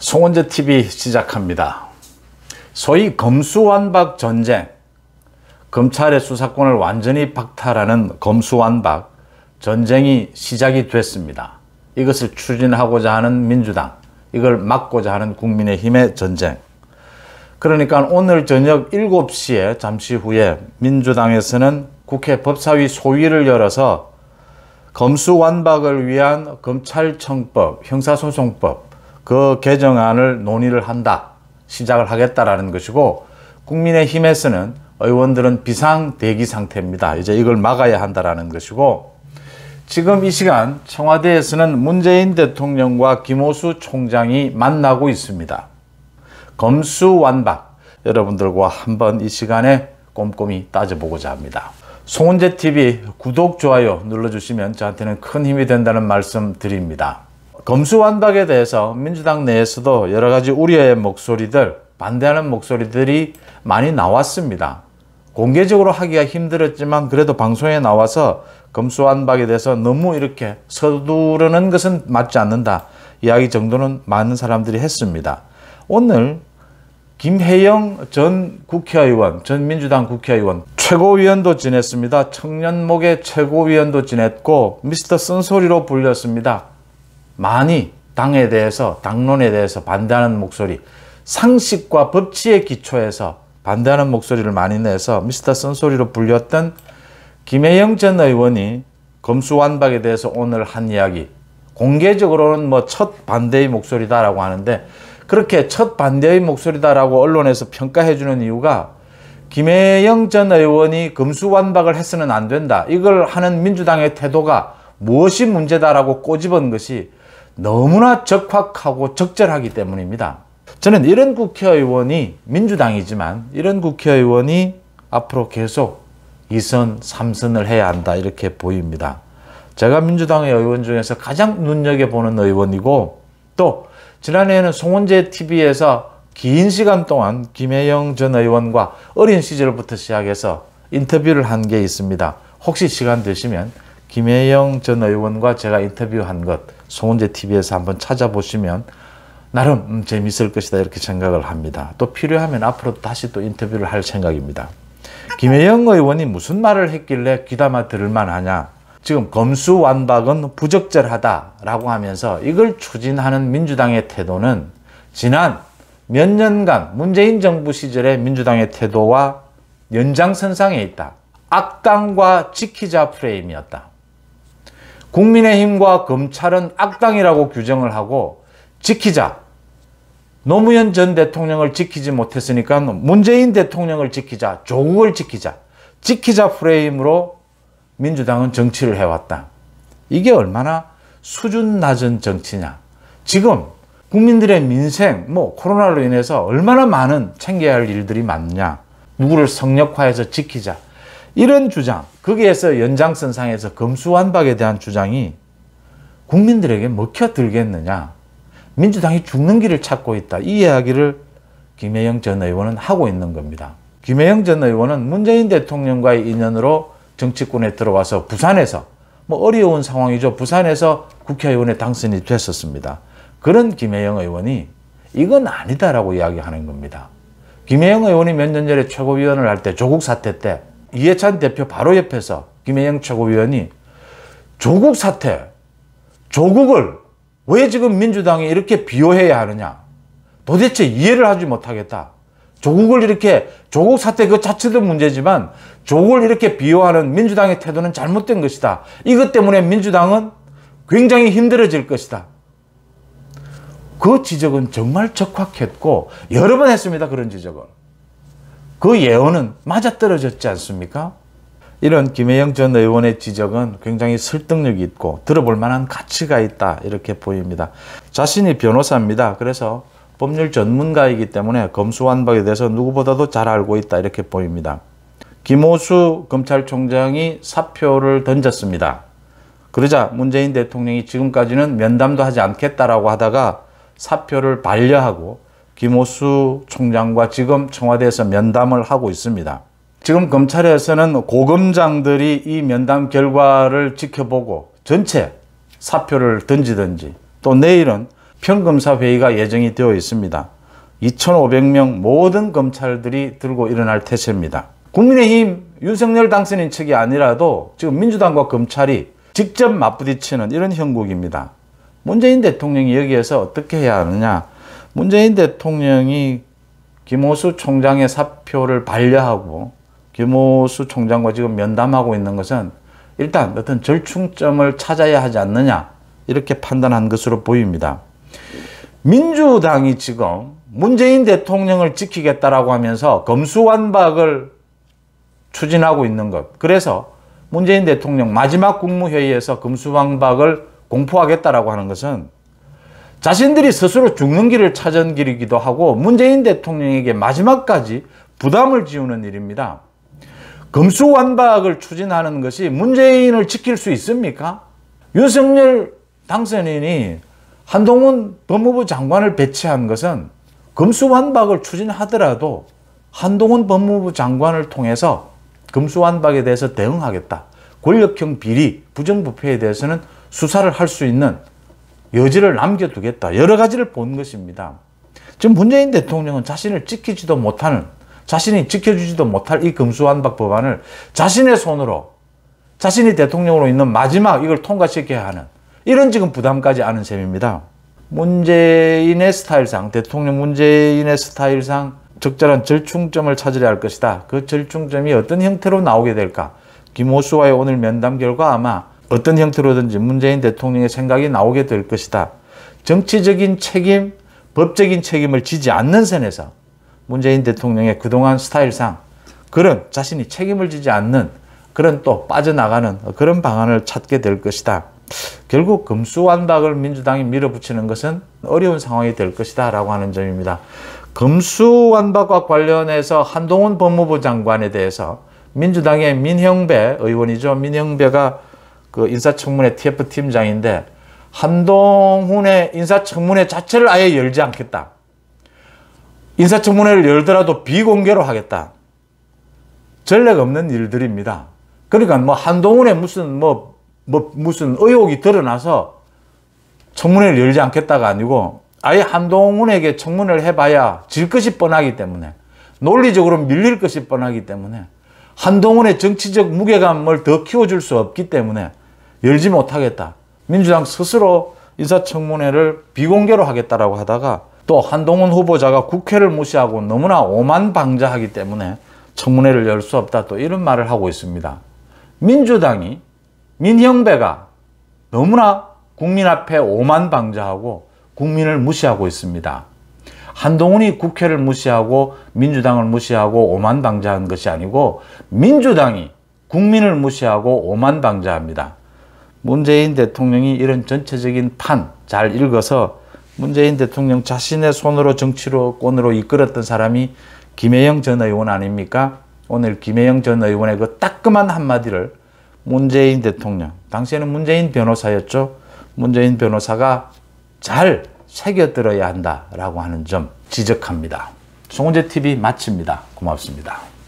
송원재 TV 시작합니다. 소위 검수완박 전쟁, 검찰의 수사권을 완전히 박탈하는 검수완박 전쟁이 시작이 됐습니다. 이것을 추진하고자 하는 민주당, 이걸 막고자 하는 국민의힘의 전쟁. 그러니까 오늘 저녁 7시에 잠시 후에 민주당에서는 국회 법사위 소위를 열어서 검수완박을 위한 검찰청법, 형사소송법, 그 개정안을 논의를 한다. 시작을 하겠다라는 것이고 국민의힘에서는 의원들은 비상 대기 상태입니다. 이제 이걸 막아야 한다라는 것이고 지금 이 시간 청와대에서는 문재인 대통령과 김호수 총장이 만나고 있습니다. 검수완박 여러분들과 한번 이 시간에 꼼꼼히 따져보고자 합니다. 송은재 TV 구독, 좋아요 눌러주시면 저한테는 큰 힘이 된다는 말씀 드립니다. 검수완박에 대해서 민주당 내에서도 여러 가지 우려의 목소리들, 반대하는 목소리들이 많이 나왔습니다. 공개적으로 하기가 힘들었지만 그래도 방송에 나와서 검수완박에 대해서 너무 이렇게 서두르는 것은 맞지 않는다. 이야기 정도는 많은 사람들이 했습니다. 오늘 김혜영 전 국회의원, 전 민주당 국회의원, 최고위원도 지냈습니다. 청년목의 최고위원도 지냈고 미스터 쓴소리로 불렸습니다. 많이 당에 대해서 당론에 대해서 반대하는 목소리 상식과 법치의 기초에서 반대하는 목소리를 많이 내서 미스터 선소리로 불렸던 김혜영 전 의원이 검수완박에 대해서 오늘 한 이야기 공개적으로는 뭐 첫 반대의 목소리다라고 하는데 그렇게 첫 반대의 목소리다라고 언론에서 평가해주는 이유가 김혜영 전 의원이 검수완박을 해서는 안 된다. 이걸 하는 민주당의 태도가 무엇이 문제다라고 꼬집은 것이 너무나 적확하고 적절하기 때문입니다. 저는 이런 국회의원이 민주당이지만 이런 국회의원이 앞으로 계속 2선, 3선을 해야 한다 이렇게 보입니다. 제가 민주당의 의원 중에서 가장 눈여겨보는 의원이고 또 지난해에는 송원재 TV에서 긴 시간 동안 김혜영 전 의원과 어린 시절부터 시작해서 인터뷰를 한 게 있습니다. 혹시 시간 되시면 김혜영 전 의원과 제가 인터뷰한 것 송은재 TV에서 한번 찾아보시면 나름 음, 재미있을 것이다 이렇게 생각을 합니다. 또 필요하면 앞으로 다시 또 인터뷰를 할 생각입니다. 김혜영 의원이 무슨 말을 했길래 귀담아 들을만 하냐 지금 검수완박은 부적절하다라고 하면서 이걸 추진하는 민주당의 태도는 지난 몇 년간 문재인 정부 시절의 민주당의 태도와 연장선상에 있다. 악당과 지키자 프레임이었다. 국민의힘과 검찰은 악당이라고 규정을 하고 지키자. 노무현 전 대통령을 지키지 못했으니까 문재인 대통령을 지키자. 조국을 지키자. 지키자 프레임으로 민주당은 정치를 해왔다. 이게 얼마나 수준 낮은 정치냐. 지금 국민들의 민생, 뭐 코로나로 인해서 얼마나 많은 챙겨야 할 일들이 많냐. 누구를 성역화해서 지키자. 이런 주장, 거기에서 연장선상에서 검수완박에 대한 주장이 국민들에게 먹혀들겠느냐. 민주당이 죽는 길을 찾고 있다. 이 이야기를 김혜영 전 의원은 하고 있는 겁니다. 김혜영 전 의원은 문재인 대통령과의 인연으로 정치권에 들어와서 부산에서 뭐 어려운 상황이죠. 부산에서 국회의원에 당선이 됐었습니다. 그런 김혜영 의원이 이건 아니다라고 이야기하는 겁니다. 김혜영 의원이 몇 년 전에 최고위원을 할 때 조국 사태 때 이해찬 대표 바로 옆에서 김혜영 최고위원이 조국 사태, 조국을 왜 지금 민주당이 이렇게 비호해야 하느냐. 도대체 이해를 하지 못하겠다. 조국을 이렇게 조국 사태 그 자체도 문제지만 조국을 이렇게 비호하는 민주당의 태도는 잘못된 것이다. 이것 때문에 민주당은 굉장히 힘들어질 것이다. 그 지적은 정말 적확했고 여러 번 했습니다. 그런 지적은. 그 예언은 맞아떨어졌지 않습니까? 이런 김혜영 전 의원의 지적은 굉장히 설득력 이 있고 들어볼 만한 가치가 있다 이렇게 보입니다. 자신이 변호사입니다. 그래서 법률 전문가이기 때문에 검수완박에 대해서 누구보다도 잘 알고 있다 이렇게 보입니다. 김호수 검찰총장이 사표를 던졌습니다. 그러자 문재인 대통령이 지금까지는 면담도 하지 않겠다라고 하다가 사표를 반려하고 김호수 총장과 지금 청와대에서 면담을 하고 있습니다. 지금 검찰에서는 고검장들이 이 면담 결과를 지켜보고 전체 사표를 던지든지 또 내일은 평검사 회의가 예정이 되어 있습니다. 2,500명 모든 검찰들이 들고 일어날 태세입니다. 국민의힘 윤석열 당선인 측이 아니라도 지금 민주당과 검찰이 직접 맞부딪히는 이런 형국입니다. 문재인 대통령이 여기에서 어떻게 해야 하느냐 문재인 대통령이 김호수 총장의 사표를 반려하고 김호수 총장과 지금 면담하고 있는 것은 일단 어떤 절충점을 찾아야 하지 않느냐 이렇게 판단한 것으로 보입니다. 민주당이 지금 문재인 대통령을 지키겠다라고 하면서 검수완박을 추진하고 있는 것. 그래서 문재인 대통령 마지막 국무회의에서 검수완박을 공포하겠다라고 하는 것은 자신들이 스스로 죽는 길을 찾은 길이기도 하고 문재인 대통령에게 마지막까지 부담을 지우는 일입니다. 금수완박을 추진하는 것이 문재인을 지킬 수 있습니까? 윤석열 당선인이 한동훈 법무부 장관을 배치한 것은 금수완박을 추진하더라도 한동훈 법무부 장관을 통해서 금수완박에 대해서 대응하겠다. 권력형 비리, 부정부패에 대해서는 수사를 할 수 있는 여지를 남겨두겠다. 여러 가지를 본 것입니다. 지금 문재인 대통령은 자신을 지키지도 못하는 자신이 지켜주지도 못할 이 금수완박 법안을 자신의 손으로 자신이 대통령으로 있는 마지막 이걸 통과시켜야 하는 이런 지금 부담까지 아는 셈입니다. 문재인의 스타일상 대통령 문재인의 스타일상 적절한 절충점을 찾으려 할 것이다. 그 절충점이 어떤 형태로 나오게 될까? 김호수와의 오늘 면담 결과 아마 어떤 형태로든지 문재인 대통령의 생각이 나오게 될 것이다. 정치적인 책임, 법적인 책임을 지지 않는 선에서 문재인 대통령의 그동안 스타일상 그런 자신이 책임을 지지 않는 그런 또 빠져나가는 그런 방안을 찾게 될 것이다. 결국 금수완박을 민주당이 밀어붙이는 것은 어려운 상황이 될 것이다 라고 하는 점입니다. 금수완박과 관련해서 한동훈 법무부 장관에 대해서 민주당의 민형배 의원이죠. 민형배가 그 인사청문회 TF 팀장인데 한동훈의 인사청문회 자체를 아예 열지 않겠다. 인사청문회를 열더라도 비공개로 하겠다. 전례 없는 일들입니다. 그러니까 뭐 한동훈의 무슨 뭐, 뭐 무슨 의혹이 드러나서 청문회를 열지 않겠다가 아니고 아예 한동훈에게 청문회를 해봐야 질 것이 뻔하기 때문에 논리적으로 밀릴 것이 뻔하기 때문에 한동훈의 정치적 무게감을 더 키워줄 수 없기 때문에 열지 못하겠다. 민주당 스스로 인사청문회를 비공개로 하겠다라고 하다가 또 한동훈 후보자가 국회를 무시하고 너무나 오만 방자하기 때문에 청문회를 열 수 없다 또 이런 말을 하고 있습니다. 민주당이 민형배가 너무나 국민 앞에 오만 방자하고 국민을 무시하고 있습니다. 한동훈이 국회를 무시하고 민주당을 무시하고 오만 방자한 것이 아니고 민주당이 국민을 무시하고 오만 방자합니다. 문재인 대통령이 이런 전체적인 판 잘 읽어서 문재인 대통령 자신의 손으로 정치권으로 로 이끌었던 사람이 김혜영 전 의원 아닙니까? 오늘 김혜영 전 의원의 그 따끔한 한마디를 문재인 대통령, 당시에는 문재인 변호사였죠. 문재인 변호사가 잘 새겨들어야 한다라고 하는 점 지적합니다. 송은재 TV 마칩니다. 고맙습니다.